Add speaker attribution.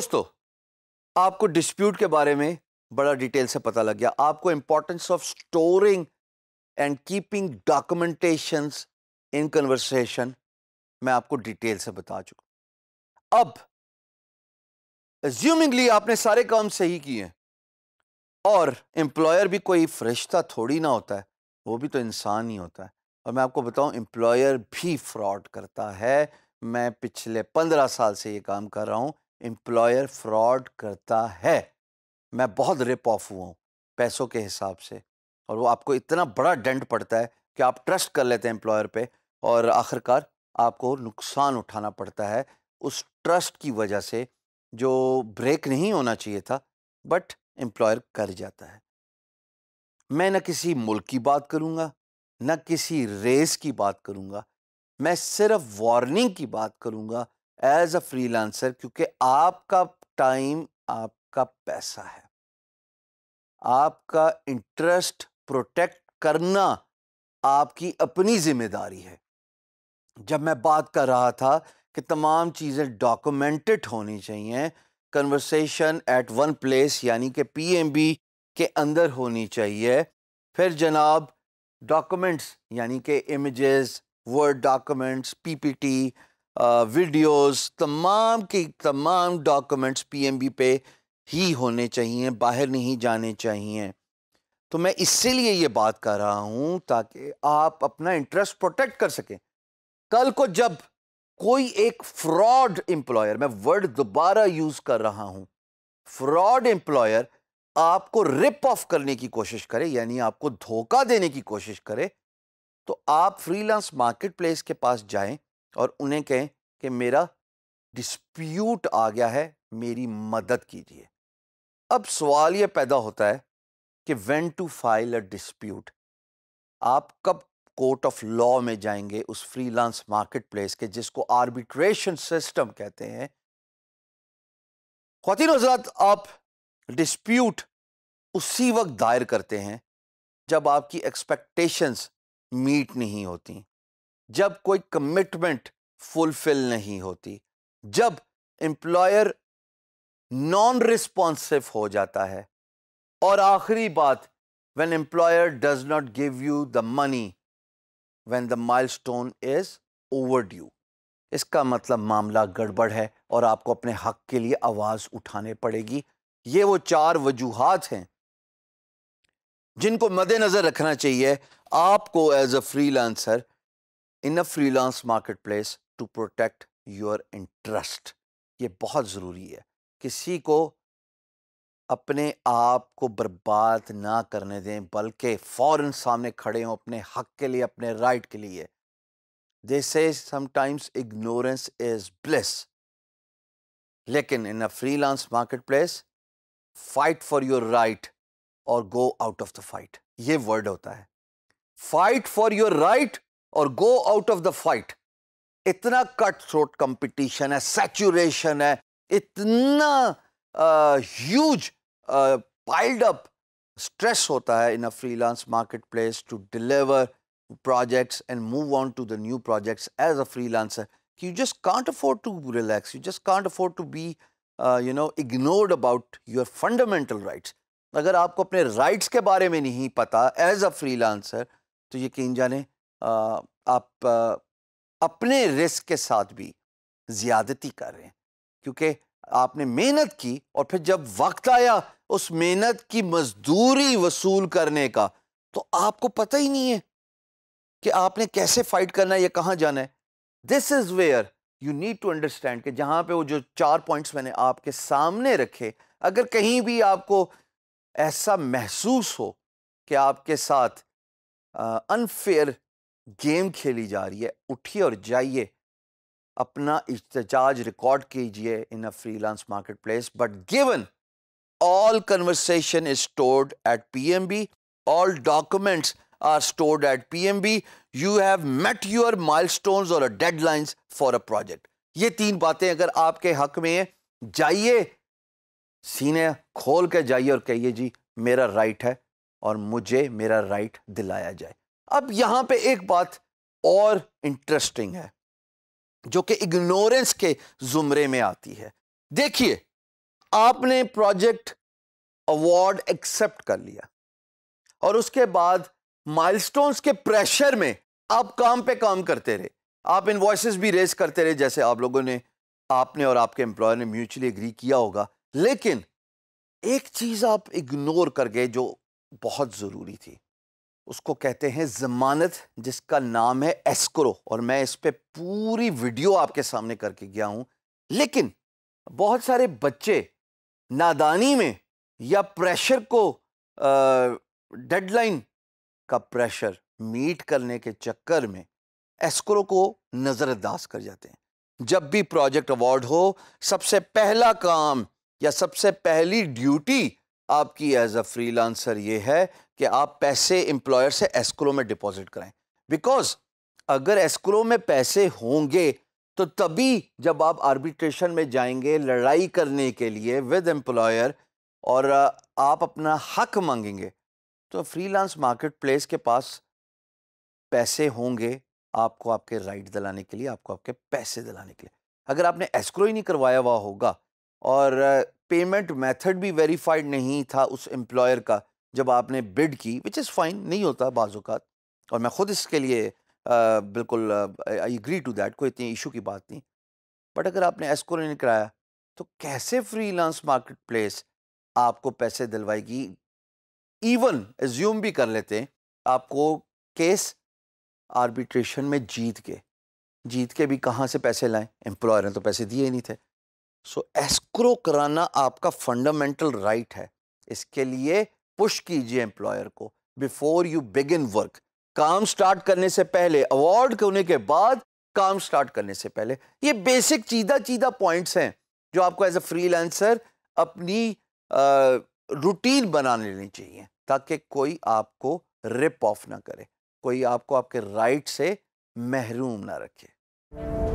Speaker 1: दोस्तों आपको डिस्प्यूट के बारे में बड़ा डिटेल से पता लग गया आपको importance of storing and keeping documentation in conversation मैं आपको डिटेल से बता चुका अब एज्यूमिंगली आपने सारे काम सही किए और एम्प्लॉयर भी कोई फरिश्ता थोड़ी ना होता है वो भी तो इंसान ही होता है और मैं आपको बताऊं एम्प्लॉयर भी फ्रॉड करता है मैं पिछले पंद्रह साल से ये काम कर रहा हूं एम्प्लॉयर फ्रॉड करता है मैं बहुत रिप ऑफ हुआ हूँ पैसों के हिसाब से और वो आपको इतना बड़ा डेंट पड़ता है कि आप ट्रस्ट कर लेते हैं एम्प्लॉयर पे और आखिरकार आपको नुकसान उठाना पड़ता है उस ट्रस्ट की वजह से जो ब्रेक नहीं होना चाहिए था बट एम्प्लॉयर कर जाता है मैं न किसी मुल्क की बात करूँगा न किसी रेस की बात करूँगा मैं सिर्फ वार्निंग की बात करूँगा एज अ फ्रीलांसर क्योंकि आपका टाइम आपका पैसा है आपका इंटरेस्ट प्रोटेक्ट करना आपकी अपनी जिम्मेदारी है जब मैं बात कर रहा था कि तमाम चीज़ें डॉक्यूमेंटेड होनी चाहिए कन्वर्सेशन एट वन प्लेस यानी कि पीएमबी के अंदर होनी चाहिए फिर जनाब डॉक्यूमेंट्स यानी कि images word documents PPT videos तमाम की तमाम डॉक्यूमेंट्स पीएमबी पे ही होने चाहिए बाहर नहीं जाने चाहिए तो मैं इसीलिए ये बात कर रहा हूँ ताकि आप अपना इंटरेस्ट प्रोटेक्ट कर सकें कल को जब कोई एक फ्रॉड एम्प्लॉयर मैं वर्ड दोबारा यूज़ कर रहा हूँ फ्रॉड एम्प्लॉयर आपको रिप ऑफ करने की कोशिश करे यानी आपको धोखा देने की कोशिश करे तो आप फ्रीलांस मार्केटप्लेस के पास जाएं और उन्हें कहें कि मेरा डिस्प्यूट आ गया है मेरी मदद कीजिए अब सवाल यह पैदा होता है कि when to file a dispute आप कब कोर्ट ऑफ लॉ में जाएंगे उस फ्रीलांस मार्केट प्लेस के जिसको आर्बिट्रेशन सिस्टम कहते हैं खातिन हजरात आप डिस्प्यूट उसी वक्त दायर करते हैं जब आपकी एक्सपेक्टेशंस मीट नहीं होती जब कोई कमिटमेंट फुलफिल नहीं होती जब एम्प्लॉयर नॉन रिस्पॉन्सिव हो जाता है और आखिरी बात employer does not give you the money when the milestone is overdue इसका मतलब मामला गड़बड़ है और आपको अपने हक के लिए आवाज़ उठाने पड़ेगी ये वो चार वजूहत हैं जिनको मद्देनज़र रखना चाहिए आपको as a freelancer in a freelance marketplace to protect your interest ये बहुत ज़रूरी है किसी को अपने आप को बर्बाद ना करने दें बल्कि फ़ौर सामने खड़े हों अपने हक के लिए अपने राइट के लिए दे से समटाइम्स इग्नोरेंस इज़ ब्लिस लेकिन in a freelance marketplace fight for your right और go out of the fight ये वर्ड होता है फाइट फॉर योर राइट और go out of the fight इतना कट थ्रोट कंपटीशन है saturation है इतना ह्यूज पाइल्ड अप स्ट्रेस होता है in a freelance marketplace to deliver projects and move on to the new projects as a freelancer कि you just can't afford to relax you just can't afford to be you know ignored about your fundamental rights अगर आपको अपने rights के बारे में नहीं पता as a free lancer तो यकीन जाने आप अपने रिस्क के साथ भी ज़्यादती कर रहे हैं क्योंकि आपने मेहनत की और फिर जब वक्त आया उस मेहनत की मजदूरी वसूल करने का तो आपको पता ही नहीं है कि आपने कैसे फाइट करना है या कहाँ जाना है this is where you need to understand कि जहाँ पे वो जो चार पॉइंट्स मैंने आपके सामने रखे अगर कहीं भी आपको ऐसा महसूस हो कि आपके साथ अनफेयर गेम खेली जा रही है उठिए और जाइए अपना इजाज रिकॉर्ड कीजिए in a freelance marketplace but given all conversation is stored at PMB all documents are stored at PMB you have met your milestones और डेडलाइंस फॉर अ प्रोजेक्ट ये तीन बातें अगर आपके हक में है जाइए सीने खोल के जाइए और कहिए जी मेरा राइट है और मुझे मेरा राइट दिलाया जाए अब यहां पे एक बात और इंटरेस्टिंग है जो कि इग्नोरेंस के जुमरे में आती है देखिए आपने प्रोजेक्ट अवार्ड एक्सेप्ट कर लिया और उसके बाद माइलस्टोन्स के प्रेशर में आप काम पे काम करते रहे आप इन्वॉइस भी रेज करते रहे जैसे आप लोगों ने आपने और आपके एम्प्लॉयर ने म्यूचुअली एग्री किया होगा लेकिन एक चीज़ आप इग्नोर कर गए जो बहुत ज़रूरी थी उसको कहते हैं ज़मानत जिसका नाम है एस्क्रो और मैं इस पर पूरी वीडियो आपके सामने करके गया हूं लेकिन बहुत सारे बच्चे नादानी में या प्रेशर को डेडलाइन का प्रेशर मीट करने के चक्कर में एस्क्रो को नज़रअंदाज कर जाते हैं जब भी प्रोजेक्ट अवार्ड हो सबसे पहला काम या सबसे पहली ड्यूटी आपकी एज अ फ्रीलांसर ये है कि आप पैसे एम्प्लॉयर से एस्क्रो में डिपॉजिट कराएं बिकॉज अगर एस्क्रो में पैसे होंगे तो तभी जब आप आर्बिट्रेशन में जाएंगे लड़ाई करने के लिए विद एम्प्लॉयर और आप अपना हक मांगेंगे तो फ्रीलांस मार्केट प्लेस के पास पैसे होंगे आपको आपके राइट दिलाने के लिए आपको आपके पैसे दिलाने के लिए अगर आपने एस्क्रो ही नहीं करवाया हुआ होगा और पेमेंट मेथड भी वेरीफाइड नहीं था उस एम्प्लॉयर का जब आपने बिड की विच इज़ फ़ाइन नहीं होता बाज़ात और मैं ख़ुद इसके लिए आ, बिल्कुल आई एग्री टू दैट कोई इतनी इशू की बात नहीं बट अगर आपने एस्को नहीं कराया तो कैसे फ्रीलांस मार्केट प्लेस आपको पैसे दिलवाएगी इवन एज्यूम भी कर लेते हैं आपको केस आर्बिट्रेशन में जीत के जीत के भी कहाँ से पैसे लाएं एम्प्लॉयर ने तो पैसे दिए ही नहीं थे सो so, एस्क्रो कराना आपका फंडामेंटल राइट है इसके लिए पुश कीजिए एम्प्लॉयर को बिफोर यू बिगिन वर्क काम स्टार्ट करने से पहले अवार्ड होने के बाद काम स्टार्ट करने से पहले ये बेसिक चीदा चीदा पॉइंट्स हैं जो आपको एज ए फ्रीलांसर अपनी रूटीन बना लेनी चाहिए ताकि कोई आपको रिप ऑफ ना करे कोई आपको आपके राइट से महरूम ना रखे